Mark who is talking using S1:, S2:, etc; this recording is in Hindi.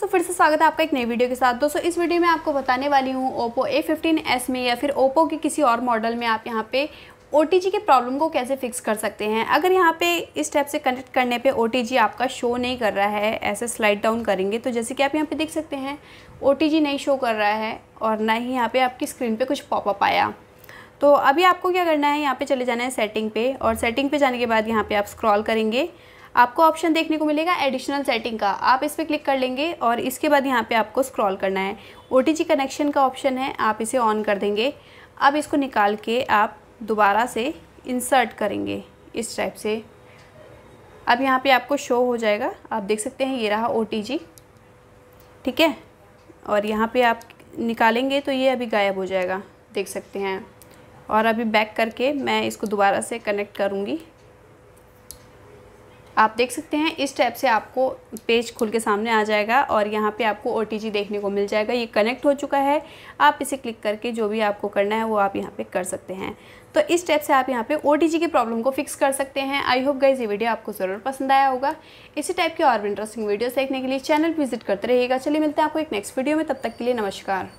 S1: दोस्तों फिर से स्वागत है आपका एक नई वीडियो के साथ दोस्तों इस वीडियो में आपको बताने वाली हूँ ओप्पो ए फिफ्टीन एस में या फिर ओप्पो के किसी और मॉडल में आप यहाँ पे ओ के प्रॉब्लम को कैसे फिक्स कर सकते हैं अगर यहाँ पे इस टाइप से कनेक्ट करने पे ओ आपका शो नहीं कर रहा है ऐसे स्लाइड डाउन करेंगे तो जैसे कि आप यहाँ पर देख सकते हैं ओ नहीं शो कर रहा है और ना ही यहाँ पर आपकी स्क्रीन पर कुछ पॉपअप आया तो अभी आपको क्या करना है यहाँ पर चले जाना है सेटिंग पे और सेटिंग पे जाने के बाद यहाँ पे आप स्क्रॉल करेंगे आपको ऑप्शन देखने को मिलेगा एडिशनल सेटिंग का आप इस पर क्लिक कर लेंगे और इसके बाद यहाँ पे आपको स्क्रॉल करना है ओ कनेक्शन का ऑप्शन है आप इसे ऑन कर देंगे अब इसको निकाल के आप दोबारा से इंसर्ट करेंगे इस टाइप से अब यहाँ पे आपको शो हो जाएगा आप देख सकते हैं ये रहा ओ ठीक है और यहाँ पर आप निकालेंगे तो ये अभी गायब हो जाएगा देख सकते हैं और अभी बैक करके मैं इसको दोबारा से कनेक्ट करूँगी आप देख सकते हैं इस टाइप से आपको पेज खुल के सामने आ जाएगा और यहाँ पे आपको ओ देखने को मिल जाएगा ये कनेक्ट हो चुका है आप इसे क्लिक करके जो भी आपको करना है वो आप यहाँ पे कर सकते हैं तो इस टाइप से आप यहाँ पे ओ की प्रॉब्लम को फिक्स कर सकते हैं आई होप गाइज ये वीडियो आपको ज़रूर पसंद आया होगा इसी टाइप के और इंटरेस्टिंग वीडियोस देखने के लिए चैनल विजिट करते रहिएगा चलिए मिलते हैं आपको एक नेक्स्ट वीडियो में तब तक के लिए नमस्कार